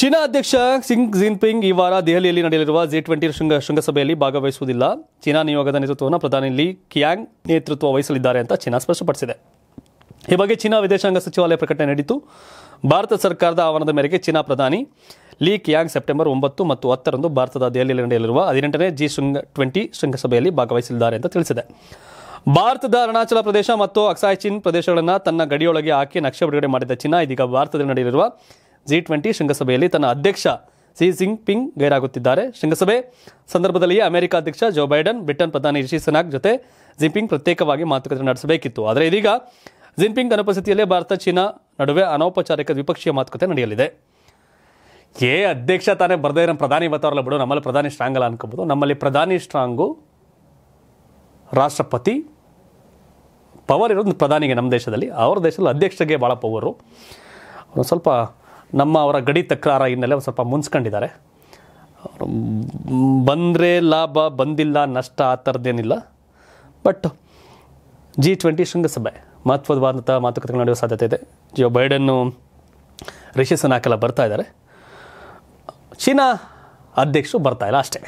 China ಅಧ್ಯಕ್ಷ Singh Jinping ಈ ವಾರ ದೆಹಲಿಯಲ್ಲಿ ನಡೆಯಲಿರುವ ಜಿ ಟ್ವೆಂಟಿ ಶೃಂಗ ಶೃಂಗಸಭೆಯಲ್ಲಿ ಭಾಗವಹಿಸುವುದಿಲ್ಲ ಚೀನಾ ನಿಯೋಗದ ನೇತೃತ್ವವನ್ನು ಪ್ರಧಾನಿ ಲಿ ಕಿಯಾಂಗ್ ನೇತೃತ್ವ ವಹಿಸಲಿದ್ದಾರೆ ಅಂತ ಚೀನಾ ಸ್ಪಷ್ಟಪಡಿಸಿದೆ ಈ ಬಗ್ಗೆ ಚೀನಾ ವಿದೇಶಾಂಗ ಸಚಿವಾಲಯ ಪ್ರಕಟಣೆ ನೀಡಿತು ಭಾರತ ಸರ್ಕಾರದ ಆಹ್ವಾನದ ಮೇರೆಗೆ ಚೀನಾ ಪ್ರಧಾನಿ ಲೀ ಕಿಯಾಂಗ್ ಸೆಪ್ಟೆಂಬರ್ ಒಂಬತ್ತು ಮತ್ತು ಹತ್ತರಂದು ಭಾರತದ ದೆಹಲಿಯಲ್ಲಿ ನಡೆಯಲಿರುವ ಹದಿನೆಂಟನೇ ಜಿ ಶೃಂಗ ಟ್ವೆಂಟಿ ಶೃಂಗಸಭೆಯಲ್ಲಿ ಭಾಗವಹಿಸಲಿದ್ದಾರೆ ಅಂತ ತಿಳಿಸಿದೆ ಭಾರತದ ಅರುಣಾಚಲ ಪ್ರದೇಶ ಮತ್ತು ಅಕ್ಸಾಯ್ ಚೀನ್ ಪ್ರದೇಶಗಳನ್ನು ತನ್ನ ಗಡಿಯೊಳಗೆ ಹಾಕಿ ನಕ್ಷೆ ಬಿಡುಗಡೆ ಮಾಡಿದ ಚೀನಾ ಇದೀಗ ಭಾರತದಲ್ಲಿ ನಡೆಯಲಿರುವ ಜಿ ಟ್ವೆಂಟಿ ಶೃಂಗಸಭೆಯಲ್ಲಿ ತನ್ನ ಅಧ್ಯಕ್ಷ ಸಿ ಜಿಂಗ್ ಪಿಂಗ್ ಗೈರಾಗುತ್ತಿದ್ದಾರೆ ಶೃಂಗಸಭೆ ಸಂದರ್ಭದಲ್ಲಿಯೇ ಅಮೆರಿಕ ಅಧ್ಯಕ್ಷ ಜೋ ಬೈಡನ್ ಬ್ರಿಟನ್ ಪ್ರಧಾನಿ ರಿಷಿ ಸನಾಕ್ ಜೊತೆ ಜಿಂಪಿಂಗ್ ಪ್ರತ್ಯೇಕವಾಗಿ ಮಾತುಕತೆ ನಡೆಸಬೇಕಿತ್ತು ಆದರೆ ಇದೀಗ ಜಿನ್ಪಿಂಗ್ ಅನುಪಸ್ಥಿತಿಯಲ್ಲೇ ಭಾರತ ಚೀನಾ ನಡುವೆ ಅನೌಪಚಾರಿಕ ದ್ವಿಪಕ್ಷೀಯ ಮಾತುಕತೆ ನಡೆಯಲಿದೆ ಏ ಅಧ್ಯಕ್ಷ ತಾನೇ ಬರದೇ ಇರೋ ಪ್ರಧಾನಿ ಬರ್ತಾರಲ್ಲ ಬಿಡು ನಮ್ಮಲ್ಲಿ ಪ್ರಧಾನಿ ಸ್ಟ್ರಾಂಗ್ ಅಲ್ಲ ಅನ್ಕೋಬೋದು ನಮ್ಮಲ್ಲಿ ಪ್ರಧಾನಿ ಸ್ಟ್ರಾಂಗು ರಾಷ್ಟ್ರಪತಿ ಪವರ್ ಇರೋದು ಪ್ರಧಾನಿಗೆ ನಮ್ಮ ದೇಶದಲ್ಲಿ ಅವರ ದೇಶದಲ್ಲಿ ಅಧ್ಯಕ್ಷರಿಗೆ ಭಾಳ ಪವರು ಸ್ವಲ್ಪ ನಮ್ಮ ಅವರ ಗಡಿ ತಕ್ರಾರ ಹಿನ್ನೆಲೆ ಸ್ವಲ್ಪ ಮುನ್ಸ್ಕೊಂಡಿದ್ದಾರೆ ಬಂದರೆ ಲಾಭ ಬಂದಿಲ್ಲ ನಷ್ಟ ಆ ಥರದ್ದೇನಿಲ್ಲ ಬಟ್ ಜಿ ಟ್ವೆಂಟಿ ಶೃಂಗಸಭೆ ಮಹತ್ವದವಾದಂಥ ಮಾತುಕತೆಗಳು ನಡೆಯುವ ಸಾಧ್ಯತೆ ಇದೆ ಜೋ ಬೈಡನ್ನು ರಿಷಿ ಹಾಕೆಲ್ಲ ಬರ್ತಾ ಇದ್ದಾರೆ ಚೀನಾ ಅಧ್ಯಕ್ಷರು ಬರ್ತಾ ಇಲ್ಲ ಅಷ್ಟೇ